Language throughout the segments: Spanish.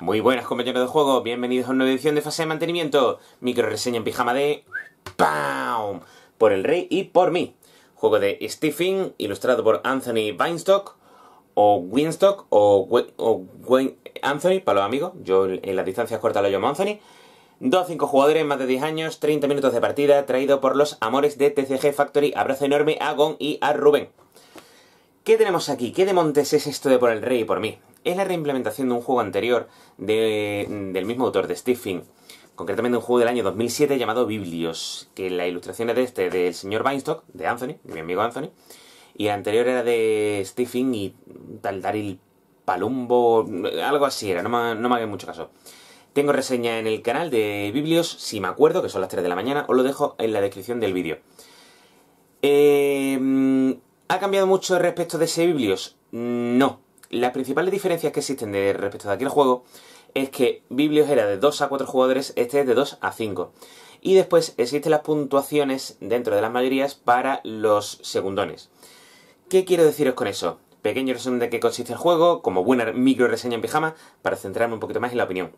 Muy buenas compañeros de juego, bienvenidos a una nueva edición de fase de mantenimiento, micro reseña en pijama de ¡Pam! por el rey y por mí. Juego de Stephen, ilustrado por Anthony Weinstock, o Winstock, o, Anthony, para los amigos, yo en las distancias corta lo llamo Anthony. 2 a 5 jugadores, más de 10 años, 30 minutos de partida, traído por los amores de TCG Factory. Abrazo enorme a Gon y a Rubén. ¿Qué tenemos aquí? ¿Qué montes es esto de por el rey y por mí? es la reimplementación de un juego anterior del mismo autor, de Stephen. Concretamente un juego del año 2007 llamado Biblios, que la ilustración es de este, del señor Weinstock, de Anthony, de mi amigo Anthony, y la anterior era de Stephen y tal Daryl Palumbo, algo así era, no me, hagan mucho caso. Tengo reseña en el canal de Biblios, si me acuerdo, que son las 3 de la mañana, os lo dejo en la descripción del vídeo. Eh, ¿Ha cambiado mucho respecto de ese Biblios? No, las principales diferencias que existen respecto de aquel juego es que Biblios era de 2 a 4 jugadores, este es de 2 a 5. Y después existen las puntuaciones dentro de las mayorías para los segundones. ¿Qué quiero deciros con eso? Pequeño resumen de qué consiste el juego, como buena micro reseña en pijama, para centrarme un poquito más en la opinión.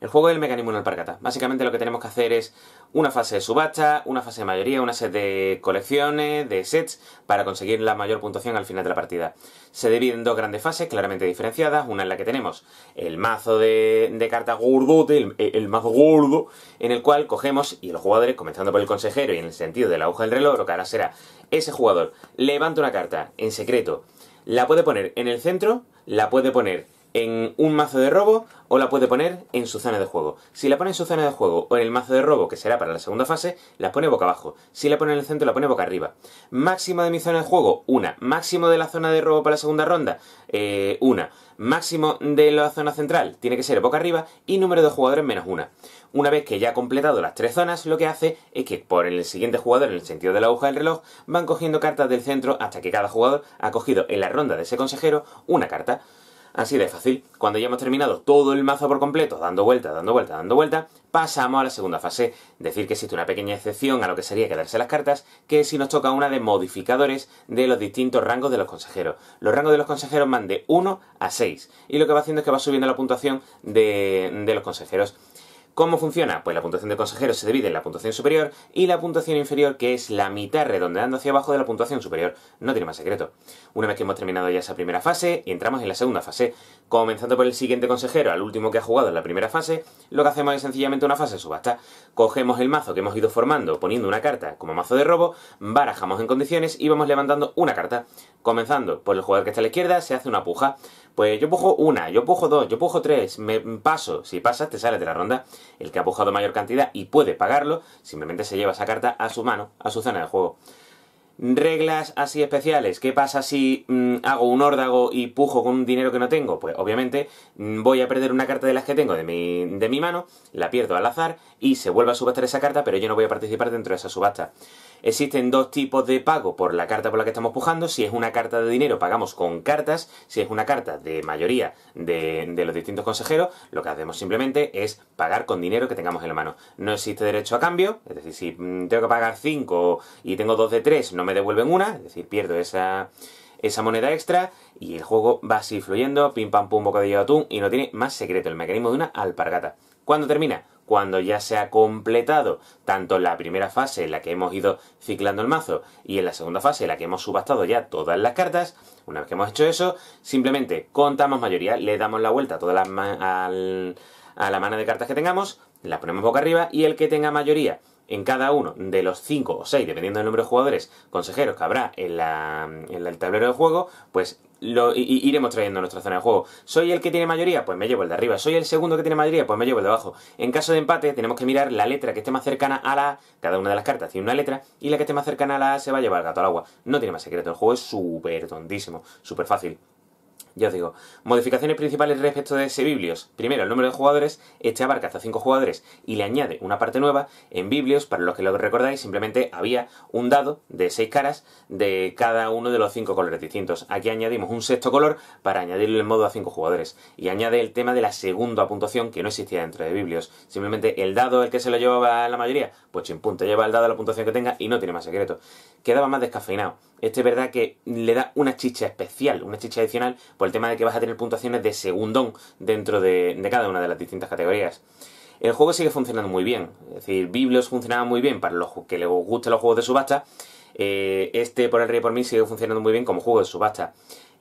El juego es el mecanismo en parcata. Básicamente lo que tenemos que hacer es una fase de subasta, una fase de mayoría, una set de colecciones, de sets, para conseguir la mayor puntuación al final de la partida. Se divide en dos grandes fases claramente diferenciadas. Una en la que tenemos el mazo de, de cartas gordote, el, mazo gordo, en el cual cogemos y los jugadores, comenzando por el consejero y en el sentido de la hoja del reloj, o que será ese jugador levanta una carta en secreto, la puede poner en el centro, la puede poner en un mazo de robo o la puede poner en su zona de juego. Si la pone en su zona de juego o en el mazo de robo, que será para la segunda fase, la pone boca abajo. Si la pone en el centro, la pone boca arriba. Máximo de mi zona de juego, una. Máximo de la zona de robo para la segunda ronda, eh, una. Máximo de la zona central, tiene que ser boca arriba. Y número de jugadores menos una. Una vez que ya ha completado las tres zonas, lo que hace es que por el siguiente jugador, en el sentido de la aguja del reloj, van cogiendo cartas del centro hasta que cada jugador ha cogido en la ronda de ese consejero una carta. Así de fácil. Cuando ya hemos terminado todo el mazo por completo, dando vuelta, dando vuelta, dando vuelta, pasamos a la segunda fase. Decir que existe una pequeña excepción a lo que sería quedarse las cartas, que si nos toca una de modificadores de los distintos rangos de los consejeros. Los rangos de los consejeros van de 1 a 6, y lo que va haciendo es que va subiendo la puntuación de los consejeros. ¿Cómo funciona? Pues la puntuación de consejero se divide en la puntuación superior y la puntuación inferior, que es la mitad redondeando hacia abajo de la puntuación superior. No tiene más secreto. Una vez que hemos terminado ya esa primera fase, entramos en la segunda fase. Comenzando por el siguiente consejero, al último que ha jugado en la primera fase, lo que hacemos es sencillamente una fase de subasta. Cogemos el mazo que hemos ido formando poniendo una carta como mazo de robo, barajamos en condiciones y vamos levantando una carta. Comenzando por el jugador que está a la izquierda, se hace una puja. Pues yo pujo una, yo pujo dos, yo pujo tres, me paso. Si pasas, te sales de la ronda. El que ha pujado mayor cantidad y puede pagarlo, simplemente se lleva esa carta a su mano, a su zona de juego. Reglas así especiales. ¿Qué pasa si mm, hago un órdago y pujo con un dinero que no tengo? Pues obviamente mm, voy a perder una carta de las que tengo de mi, de mi mano, la pierdo al azar y se vuelve a subastar esa carta, pero yo no voy a participar dentro de esa subasta. Existen dos tipos de pago por la carta por la que estamos pujando. Si es una carta de dinero, pagamos con cartas. Si es una carta de mayoría de, los distintos consejeros, lo que hacemos simplemente es pagar con dinero que tengamos en la mano. No existe derecho a cambio, es decir, si mm, tengo que pagar 5 y tengo 2 de 3, no me devuelven una, es decir, pierdo esa, esa moneda extra y el juego va así fluyendo, pim pam pum, bocadillo de atún y no tiene más secreto el mecanismo de una alpargata. ¿Cuándo termina? cuando ya se ha completado tanto la primera fase en la que hemos ido ciclando el mazo y en la segunda fase en la que hemos subastado ya todas las cartas, una vez que hemos hecho eso, simplemente contamos mayoría, le damos la vuelta a, la a la mano de cartas que tengamos, la ponemos boca arriba y el que tenga mayoría en cada uno de los 5 o 6, dependiendo del número de jugadores consejeros que habrá en, la, en el tablero de juego, pues iremos trayendo nuestra zona de juego. ¿Soy el que tiene mayoría? Pues me llevo el de arriba. ¿Soy el segundo que tiene mayoría? Pues me llevo el de abajo. En caso de empate, tenemos que mirar la letra que esté más cercana a la A. Cada una de las cartas tiene una letra y la que esté más cercana a la A se va a llevar el gato al agua. No tiene más secreto, el juego es súper tontísimo, súper fácil. Ya os digo, modificaciones principales respecto de ese Biblios. Primero, el número de jugadores. Este abarca hasta 5 jugadores y le añade una parte nueva. En Biblios, para los que lo recordáis, simplemente había un dado de 6 caras de cada uno de los 5 colores distintos. Aquí añadimos un sexto color para añadirle el modo a 5 jugadores. Y añade el tema de la segunda puntuación que no existía dentro de Biblios. Simplemente el dado el que se lo llevaba la mayoría, pues sin punto lleva el dado a la puntuación que tenga y no tiene más secreto. Quedaba más descafeinado. Este es verdad que le da una chicha especial, una chicha adicional, pues el tema de que vas a tener puntuaciones de segundón dentro de, cada una de las distintas categorías. El juego sigue funcionando muy bien, es decir, Biblos funcionaba muy bien para los que les gustan los juegos de subasta, eh, este por el rey por mí sigue funcionando muy bien como juego de subasta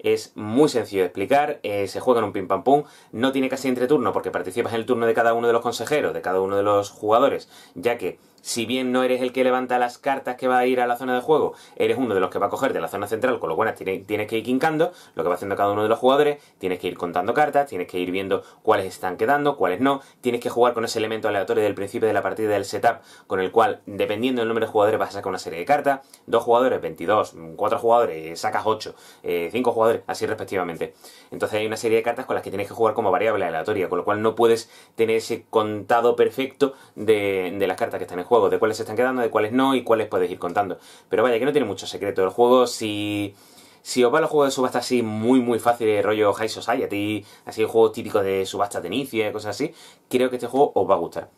es muy sencillo de explicar, eh, se juega en un pim pam pum, no tiene casi entre entreturno porque participas en el turno de cada uno de los consejeros, de cada uno de los jugadores, ya que si bien no eres el que levanta las cartas que va a ir a la zona de juego, eres uno de los que va a coger de la zona central, con lo cual tienes que ir quincando lo que va haciendo cada uno de los jugadores, tienes que ir contando cartas, tienes que ir viendo cuáles están quedando, cuáles no, tienes que jugar con ese elemento aleatorio del principio de la partida del setup, con el cual, dependiendo del número de jugadores, vas a sacar una serie de cartas, dos jugadores, 22, cuatro jugadores, sacas 8, 5 eh, jugadores, así respectivamente. Entonces hay una serie de cartas con las que tienes que jugar como variable aleatoria, con lo cual no puedes tener ese contado perfecto de, las cartas que están en juego, de cuáles se están quedando, de cuáles no y cuáles puedes ir contando. Pero vaya, que no tiene mucho secreto. El juego, si... os va los juegos de subasta así muy muy fácil, eh, rollo High Society, así el juego típico de subasta de inicio y eh, cosas así, creo que este juego os va a gustar.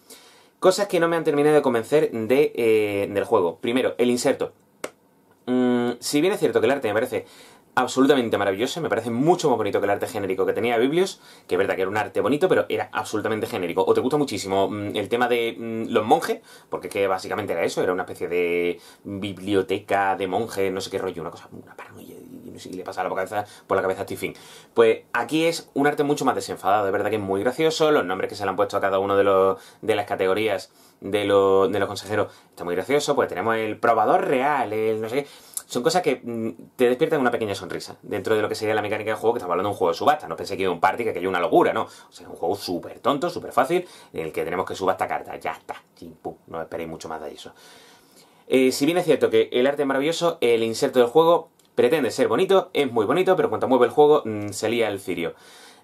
Cosas que no me han terminado de convencer de, eh, del juego. Primero, el inserto. Mm, si bien es cierto que el arte me parece absolutamente maravilloso, me parece mucho más bonito que el arte genérico que tenía Biblios, que es verdad que era un arte bonito, pero era absolutamente genérico. O te gusta muchísimo mm, el tema de mm, los monjes, porque que básicamente era eso, era una especie de biblioteca de monjes, no sé qué rollo, una cosa, una paranoia y le pasa la cabeza, por pues la cabeza a fin... Pues aquí es un arte mucho más desenfadado, de verdad que es muy gracioso, los nombres que se le han puesto a cada uno de, de las categorías de, los consejeros está muy gracioso, pues tenemos el probador real, el no sé son cosas que mm, te despiertan una pequeña sonrisa dentro de lo que sería la mecánica del juego, que estamos hablando de un juego de subasta. No pensé que iba a un party, que aquello una locura, ¿no? O sea, un juego súper tonto, súper fácil, en el que tenemos que subasta cartas. Ya está. No esperéis mucho más de eso. Eh, si bien es cierto que el arte es maravilloso, el inserto del juego pretende ser bonito, es muy bonito, pero cuanto mueve el juego mm, se lía el cirio.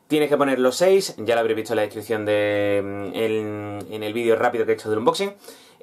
Tienes que poner los 6, ya lo habréis visto en la descripción de, mm, en, en el vídeo rápido que he hecho del unboxing.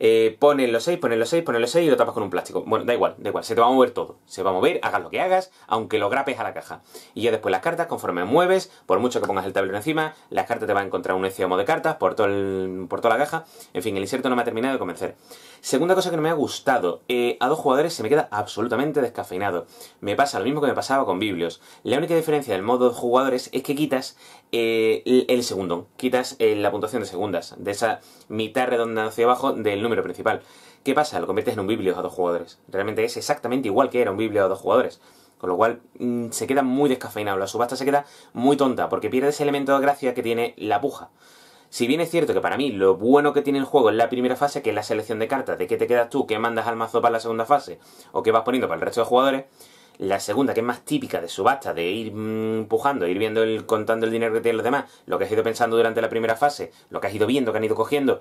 Eh, ponen los 6, ponen los 6, ponen los 6 y lo tapas con un plástico. Bueno, da igual, da igual, se te va a mover todo. Se va a mover, hagas lo que hagas, aunque lo grapes a la caja. Y ya después las cartas, conforme mueves, por mucho que pongas el tablero encima, las cartas te van a encontrar un exiomo de cartas por, por toda la caja. En fin, el inserto no me ha terminado de convencer. Segunda cosa que no me ha gustado, eh, a dos jugadores se me queda absolutamente descafeinado. Me pasa lo mismo que me pasaba con Biblios. La única diferencia del modo de jugadores es que quitas eh, el, segundo, quitas la puntuación de segundas, de esa mitad redonda hacia abajo del número principal. ¿Qué pasa? Lo conviertes en un biblio a dos jugadores. Realmente es exactamente igual que era un biblio a dos jugadores. Con lo cual mm, se queda muy descafeinado. La subasta se queda muy tonta porque pierde ese elemento de gracia que tiene la puja. Si bien es cierto que para mí lo bueno que tiene el juego es la primera fase, que es la selección de cartas, de qué te quedas tú, qué mandas al mazo para la segunda fase o qué vas poniendo para el resto de jugadores, la segunda, que es más típica de subasta, de ir empujando, mm, pujando, ir viendo el, contando el dinero que tienen los demás, lo que has ido pensando durante la primera fase, lo que has ido viendo, que han ido cogiendo,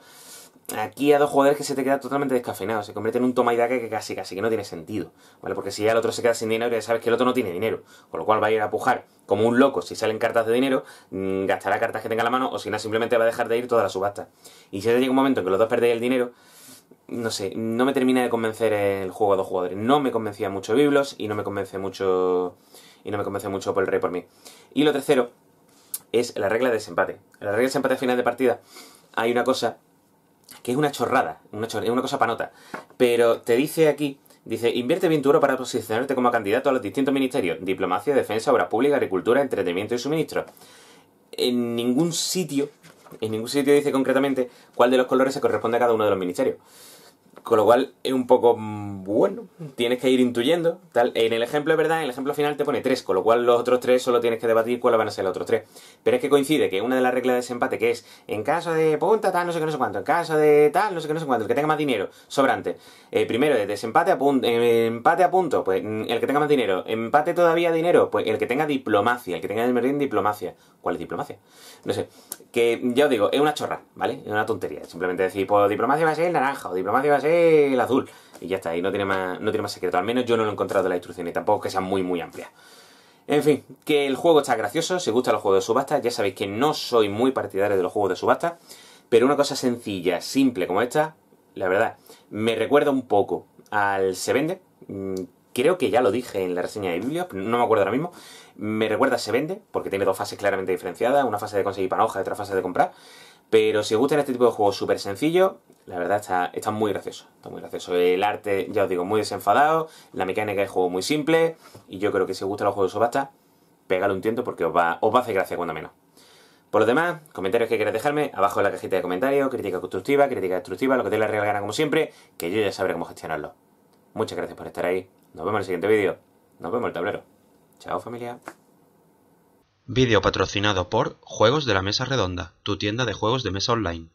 Aquí a dos jugadores que se te queda totalmente descafeinado, se convierte en un toma y que casi, casi que no tiene sentido, ¿vale? Porque si ya el otro se queda sin dinero, ya sabes que el otro no tiene dinero, con lo cual va a ir a pujar como un loco. Si salen cartas de dinero, mm, gastará cartas que tenga la mano o si no, simplemente va a dejar de ir toda la subasta. Y si llega un momento en que los dos perdéis el dinero, no sé, no me termina de convencer el juego a dos jugadores. No me convencía mucho Biblos y no me convence mucho. Y no me convence mucho por el rey por mí. Y lo tercero es la regla de desempate. En la regla de desempate a final de partida hay una cosa que es una chorrada, una es una cosa panota. Pero te dice aquí, dice, invierte bien tu para posicionarte como candidato a los distintos ministerios, diplomacia, defensa, obras públicas, agricultura, entretenimiento y suministro. En ningún sitio, en ningún sitio dice concretamente cuál de los colores se corresponde a cada uno de los ministerios. Con lo cual es un poco mm, bueno, tienes que ir intuyendo. Tal. En el ejemplo, es verdad, en el ejemplo final te pone tres, con lo cual los otros tres solo tienes que debatir cuáles van a ser los otros tres. Pero es que coincide que una de las reglas de desempate, que es en caso de punta tal, no sé qué, no sé cuánto, en caso de tal, no sé qué, no sé cuánto, el que tenga más dinero, sobrante. Eh, primero, desempate a punto, eh, empate a punto, pues mm, el que tenga más dinero, empate todavía dinero, pues el que tenga diplomacia, el que tenga el en diplomacia. ¿Cuál es diplomacia? No sé. Que ya os digo, es una chorra, ¿vale? Es una tontería. Simplemente decir, pues diplomacia va a ser naranja, o diplomacia va a ser el azul. Y ya está, ahí no tiene más, no tiene más secreto. Al menos yo no lo he encontrado en instrucción y tampoco que sea muy, muy amplia En fin, que el juego está gracioso, si gusta gustan los juegos de subasta, ya sabéis que no soy muy partidario de los juegos de subasta, pero una cosa sencilla, simple como esta, la verdad, me recuerda un poco al Se Vende, mm, creo que ya lo dije en la reseña de Biblios, no me acuerdo ahora mismo, me recuerda a Se Vende, porque tiene dos fases claramente diferenciadas, una fase de conseguir panoja y otra fase de comprar, pero si os gustan este tipo de juegos súper sencillos, la verdad está, muy gracioso. Está muy gracioso. El arte, ya os digo, muy desenfadado, la mecánica del juego muy simple. Y yo creo que si os gustan los juegos de subasta, pégale un tiento porque os va, a hacer gracia cuando menos. Por lo demás, comentarios que queráis dejarme, abajo en la cajita de comentarios, crítica constructiva, crítica destructiva, lo que te la real gana como siempre, que yo ya sabré cómo gestionarlo. Muchas gracias por estar ahí. Nos vemos en el siguiente vídeo. Nos vemos en el tablero. Chao familia. Video patrocinado por Juegos de la Mesa Redonda, tu tienda de juegos de mesa online.